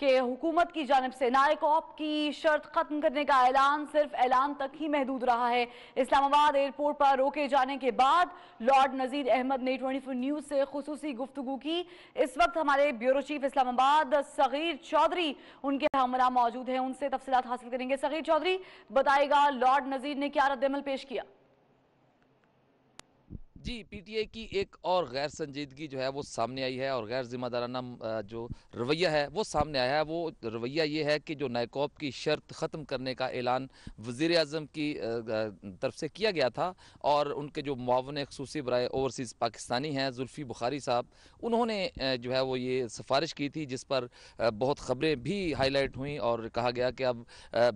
कि हुकूमत की जानब से नायक ऑप की शर्त खत्म करने का ऐलान सिर्फ ऐलान तक ही महदूद रहा है इस्लामाबाद एयरपोर्ट पर रोके जाने के बाद लॉर्ड नज़ीर अहमद ने ट्वेंटी फोर न्यूज़ से खसूसी गुफ्तु की इस वक्त हमारे ब्यूरो चीफ इस्लामाबाद सगीर चौधरी उनके हमला मौजूद हैं उनसे तफसलत हासिल करेंगे सगीर चौधरी बताएगा लॉर्ड नज़ीर ने क्या रद्दमल पेश किया जी पीटीए की एक और गैर संजीदगी जो है वो सामने आई है और गैर जिम्मेदाराना जो रवैया है वो सामने आया है वो रवैया ये है कि जो नैकॉप की शर्त ख़त्म करने का ऐलान वजी अजम की तरफ से किया गया था और उनके जो मावन खसूसी बरए ओवरसीज़ पाकिस्तानी हैं जुल्फ़ी बुखारी साहब उन्होंने जो है वो ये सिफारिश की थी जिस पर बहुत ख़बरें भी हाईलाइट हुई और कहा गया कि अब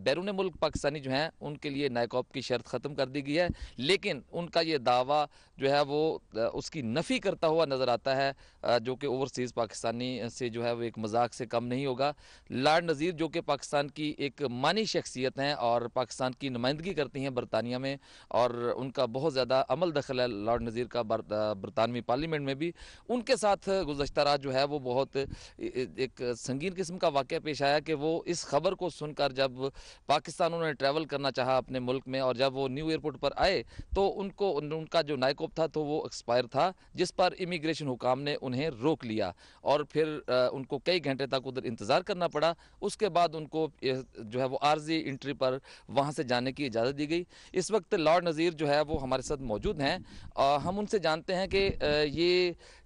बैरून मुल्क पाकिस्तानी जो हैं उनके लिए नैकॉप की शर्त ख़त्म कर दी गई है लेकिन उनका ये दावा जो है है वो उसकी नफ़ी करता हुआ नज़र आता है जो कि ओवरसीज़ पाकिस्तानी से जो है वो एक मजाक से कम नहीं होगा लाड नज़ीर जो कि पाकिस्तान की एक मानी शख्सियत हैं और पाकिस्तान की नुमाइंदगी करती हैं बरतानिया में और उनका बहुत ज़्यादा अमल दखल है लार्ड नज़ीर का बरतानवी पार्लियामेंट में भी उनके साथ गुजशत रात जो है वो बहुत एक संगीन किस्म का वाक़ पेश आया कि वो इस खबर को सुनकर जब पाकिस्तान उन्होंने ट्रैवल करना चाहा अपने मुल्क में और जब वो न्यू एयरपोर्ट पर आए तो उनको उनका जो नायकोप था था तो वो एक्सपायर था जिस पर इमिग्रेशन हुकाम ने उन्हें रोक लिया और फिर उनको कई घंटे तक उधर इंतज़ार करना पड़ा उसके बाद उनको जो है वो आर्जी इंट्री पर वहाँ से जाने की इजाज़त दी गई इस वक्त लॉर्ड नज़ीर जो है वो हमारे साथ मौजूद हैं हम उनसे जानते हैं कि ये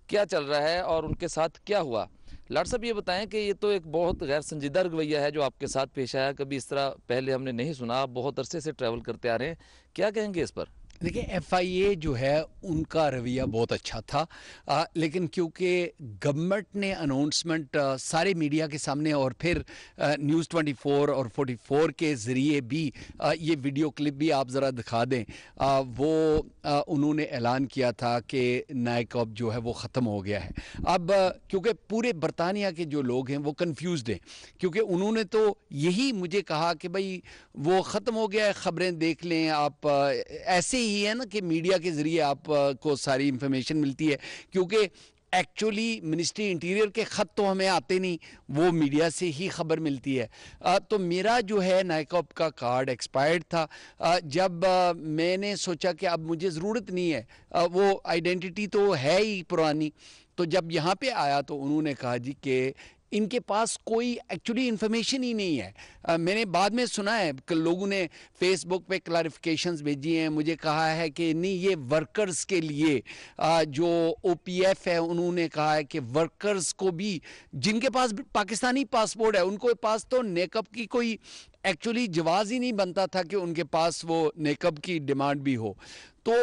क्या चल रहा है और उनके साथ क्या हुआ लाड साहब ये बताएं कि ये तो एक बहुत गैर संजीदा रवैया है जो आपके साथ पेश आया कभी इस तरह पहले हमने नहीं सुना बहुत अरसे से ट्रैवल करते आ रहे हैं क्या कहेंगे इस पर देखिए एफआईए जो है उनका रवैया बहुत अच्छा था आ, लेकिन क्योंकि गवर्नमेंट ने अनाउंसमेंट सारे मीडिया के सामने और फिर न्यूज़ 24 और 44 के ज़रिए भी आ, ये वीडियो क्लिप भी आप ज़रा दिखा दें आ, वो आ, उन्होंने ऐलान किया था कि नायक अब जो है वो ख़त्म हो गया है अब क्योंकि पूरे बरतानिया के जो लोग हैं वो कन्फ्यूज हैं क्योंकि उन्होंने तो यही मुझे कहा कि भाई वो ख़त्म हो गया है ख़बरें देख लें आप ऐसे ही है ना कि मीडिया के जरिए आपको सारी इंफॉर्मेशन मिलती है क्योंकि एक्चुअली मिनिस्ट्री इंटीरियर के ख़त तो हमें आते नहीं वो मीडिया से ही खबर मिलती है आ, तो मेरा जो है नायकॉप का कार्ड एक्सपायर्ड था आ, जब आ, मैंने सोचा कि अब मुझे ज़रूरत नहीं है आ, वो आइडेंटिटी तो है ही पुरानी तो जब यहाँ पे आया तो उन्होंने कहा जी कि इनके पास कोई एक्चुअली इन्फॉर्मेशन ही नहीं है आ, मैंने बाद में सुना है कि लोगों ने फेसबुक पे क्लारिफिकेशंस भेजी हैं मुझे कहा है कि नहीं ये वर्कर्स के लिए आ, जो ओ है उन्होंने कहा है कि वर्कर्स को भी जिनके पास पाकिस्तानी पासपोर्ट है उनके पास तो नेकअप की कोई एक्चुअली जवाज ही नहीं बनता था कि उनके पास वो नेकअप की डिमांड भी हो तो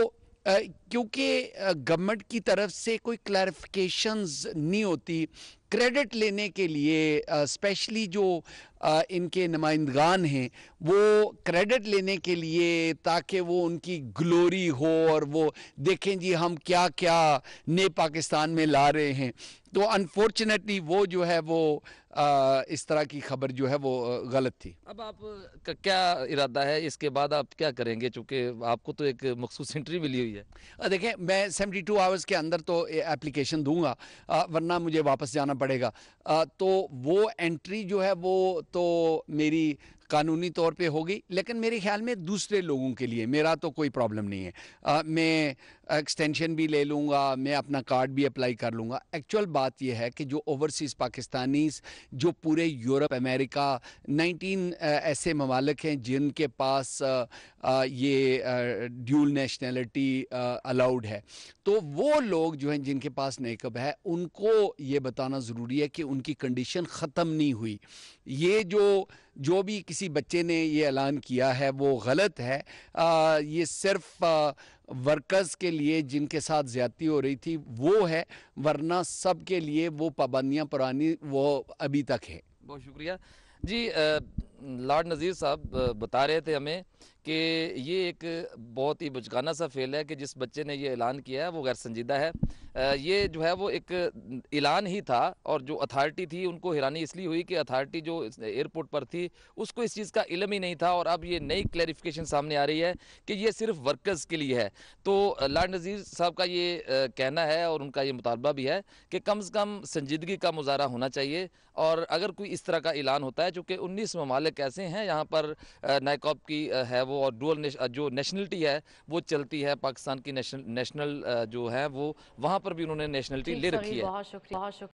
क्योंकि गवर्नमेंट की तरफ से कोई क्लैरिफिकेशंस नहीं होती क्रेडिट लेने के लिए स्पेशली जो आ, इनके नुमाइंदगान हैं वो क्रेडिट लेने के लिए ताकि वो उनकी ग्लोरी हो और वो देखें जी हम क्या क्या नए पाकिस्तान में ला रहे हैं तो अनफॉर्चुनेटली वो जो है वो इस तरह की खबर जो है वो गलत थी अब आप क्या इरादा है इसके बाद आप क्या करेंगे चूँकि आपको तो एक मखसूस इंट्री मिली हुई है देखें मैं सेवेंटी टू आवर्स के अंदर तो एप्लीकेशन दूंगा वरना मुझे वापस जाना पड़ेगा तो वो एंट्री जो है वो तो मेरी कानूनी तौर पे होगी लेकिन मेरे ख्याल में दूसरे लोगों के लिए मेरा तो कोई प्रॉब्लम नहीं है आ, मैं एक्सटेंशन भी ले लूँगा मैं अपना कार्ड भी अप्लाई कर लूँगा एक्चुअल बात यह है कि जो ओवरसीज़ पाकिस्तानीज जो पूरे यूरोप अमेरिका 19 ऐसे ममालक हैं जिनके पास ये ड्यूल नेशनलिटी अलाउड है तो वो लोग जो हैं जिनके पास नेकब है उनको ये बताना ज़रूरी है कि उनकी कंडीशन ख़त्म नहीं हुई ये जो जो भी किसी किसी बच्चे ने ये ऐलान किया है वो गलत है आ, ये सिर्फ आ, वर्कर्स के लिए जिनके साथ ज़्यादती हो रही थी वो है वरना सब के लिए वो पाबंदियाँ पुरानी वो अभी तक है बहुत शुक्रिया जी आ... लॉर्ड नज़ीर साहब बता रहे थे हमें कि ये एक बहुत ही बचकाना सा फेल है कि जिस बच्चे ने ये ऐलान किया है वो गैर संजीदा है ये जो है वो एक ऐलान ही था और जो अथॉरिटी थी उनको हैरानी इसलिए हुई कि अथॉरिटी जो एयरपोर्ट पर थी उसको इस चीज़ का इलम ही नहीं था और अब ये नई क्लैरिफिकेशन सामने आ रही है कि ये सिर्फ वर्कर्स के लिए है तो लॉर्ड नज़ीर साहब का ये कहना है और उनका ये मुतालबा भी है कि कम अज़ कम संजीदगी का मुजाह होना चाहिए और अगर कोई इस तरह का ऐलान होता है चूँकि उन्नीस ममालिक मुतालिक ऐसे हैं यहाँ पर नाइकॉप की है वो और डुअल नेश, जो नेशनलिटी है वो चलती है पाकिस्तान की नेशनल नेशनल जो है वो वहाँ पर भी उन्होंने नेशनलिटी ले रखी है बहुत शुक्रिया